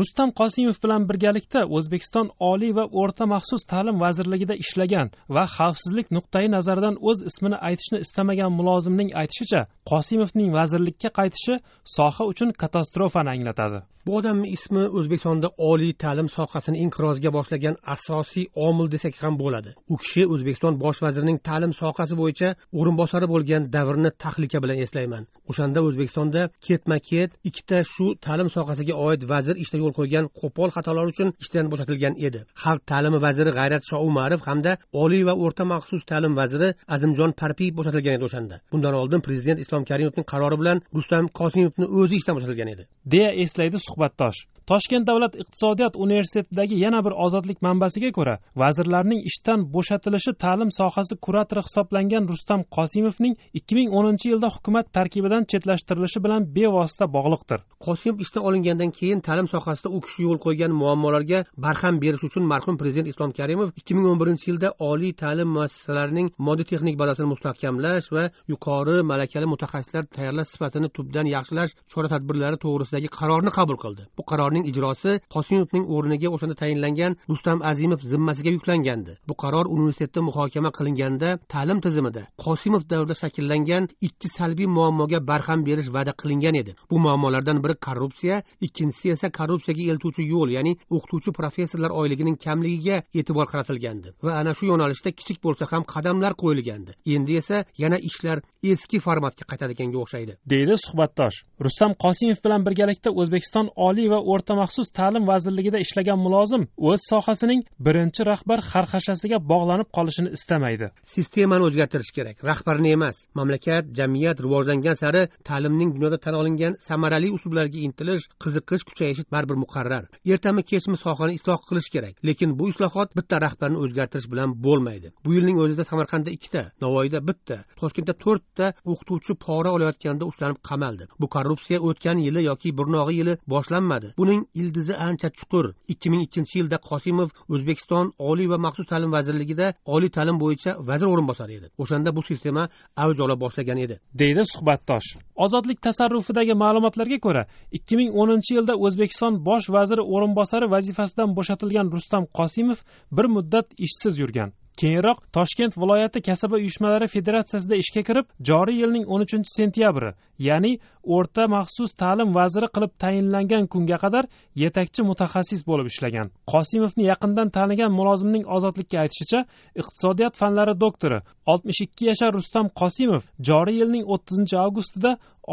rustam qosimov bilan birgalikda o'zbekiston oliy va o'rta maxsus ta'lim vazirligida ishlagan va xavfsizlik nuqtai nazaridan o'z ismini aytishni istamagan mulozimning aytishicha qosimovning vazirlikka qaytishi soha uchun katastrofani anglatadi bu odamni ismi o'zbekistonda oliy ta'lim sohasini inqirozga boshlagan asosiy omil desak ham bo'ladi u kishi o'zbekiston bosh vazirining ta'lim sohasi bo'yicha o'rinbosari bo'lgan davrni tahlika bilan eslayman o'shanda o'zbekistonda ketma ket ikkita shu ta'lim sohasiga oid vazir ishlab yo'l qo'ygan qo'pol xatolar uchun ishdan bo'shatilgan edi xalq ta'limi vaziri g'ayrat shoumarov hamda oliy va o'rta maxsus ta'lim vaziri azimjon parpiyev bo'shatilgan edi o'shanda bundan oldin prezident islom karimovning qarori bilan rustam qosimovni o'zi ishdan bo'shatilgan edi deya eslaydi suhbatdosh toshkent davlat iqtisodiyot universitetidagi yana bir ozodlik manbasiga ko'ra vazirlarning ishdan bo'shatilishi ta'lim sohasi kuratori hisoblangan rustam qosimovning ikki ming o'ninchi yilda hukumat tarkibidan chetlashtirilishi bilan bevosita bog'liqdir qosimov ishdan olingandan keyin ta'lim sohasi sohasida u kishi yo'l qo'ygan muammolarga barham berish uchun marhum prezident islom karimov ikki ming o'n birinchi yilda oliy ta'lim muassasalarining moddiy texnik bazasini mustahkamlash va yuqori malakali mutaxassislar tayyorlash sifatini tubdan yaxshilash chora tadbirlari to'g'risidagi qarorni qabul qildi bu qarorning ijrosi qosimovning o'rniga o'shanda tayinlangan rustam azimov zimmasiga yuklangandi bu qaror universitetda muhokama qilinganda ta'lim tizimida qosimov davrida shakllangan ikki salbiy muammoga barham berish va'da qilingan edi bu muammolardan biri korrupsiya ikkinchisi esa korrupsiya korrupsiyaga eltuvchi yo'l ya'ni o'qituvchi professorlar oyligining kamligiga e'tibor qaratilgandi va ana shu yo'nalishda kichik bo'lsa ham qadamlar qo'yilgandi endi esa yana ishlar eski formatga qaytadiganga o'xshaydi deydi suhbatdosh rustam qosimov bilan birgalikda o'zbekiston oliy va o'rta maxsus ta'lim vazirligida ishlagan mulozim o'z sohasining birinchi rahbar xarxashasiga bog'lanib qolishini istamaydi sistemani o'zgartirish kerak rahbarni emas mamlakat jamiyat rivojlangan sari ta'limning dunyoda tan olingan samarali usullarga intilish qiziqish kuchayishi bir muqarrar ertami kechmi sohani isloh qilish kerak lekin bu islohot bitta rahbarni o'zgartirish bilan bo'lmaydi bu yilning o'zida samarqandda ikkita navoiyda bitta toshkentda to'rtta o'qituvchi pora olayotganda ushlanib qamaldi bu korrupsiya o'tgan yili yoki burnog'i yili boshlanmadi buning ildizi ancha chuqur ikki ming ikkinchi yilda qosimov o'zbekiston oliy va maxsus ta'lim vazirligida oliy ta'lim bo'yicha vazir o'rinbosari edi o'shanda bu sistema avj ola boshlagan edi deydi suhbatdosh ozodlik tasarrufidagi ma'lumotlarga ko'ra ikki ming o'ninchi yilda o'zbekiston bosh vaziri o'rinbosari vazifasidan bo'shatilgan rustam qosimov bir muddat ishsiz yurgan keyinroq toshkent viloyati kasaba uyushmalari federatsiyasida ishga kirib joriy yilning o'n uchinchi sentyabri ya'ni o'rta maxsus ta'lim vaziri qilib tayinlangan kunga qadar yetakchi mutaxassis bo'lib ishlagan qosimovni yaqindan tanigan mulozimning ozodlikka aytishicha iqtisodiyot fanlari doktori oltmish ikki yashar rustam qosimov joriy yilning o'ttizinchi avgustida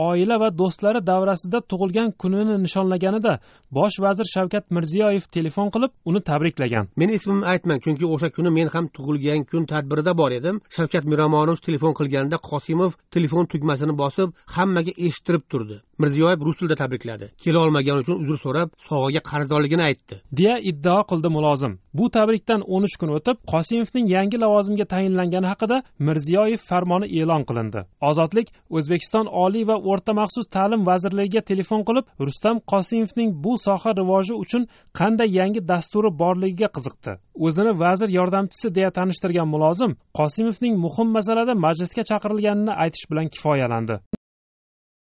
oila va do'stlari davrasida tug'ilgan kunini nishonlaganida bosh vazir shavkat mirziyoyev telefon qilib uni tabriklagan meni ismimni aytmang chunki o'sha kuni men ham tug'ilgan kun tadbirida bor edim shavkat miromonovich telefon qilganda qosimov telefon tugmasini bosib hamma hammaga eshittirib turdi mirziyoyev rus tilida tabrikladi kela olmagani uchun uzr so'rab sog'aga qarzdorligini aytdi deya iddao qildi mulozim bu tabrikdan o'n uch kun o'tib qosimovning yangi lavozimga tayinlangani haqida mirziyoyev farmoni e'lon qilindi ozodlik o'zbekiston oliy va o'rta maxsus ta'lim vazirligiga telefon qilib rustam qosimovning bu soha rivoji uchun qanday yangi dasturi borligiga qiziqdi o'zini vazir yordamchisi deya tanishtirgan mulozim qosimovning muhim masalada majlisga chaqirilganini aytish bilan kifoyalandi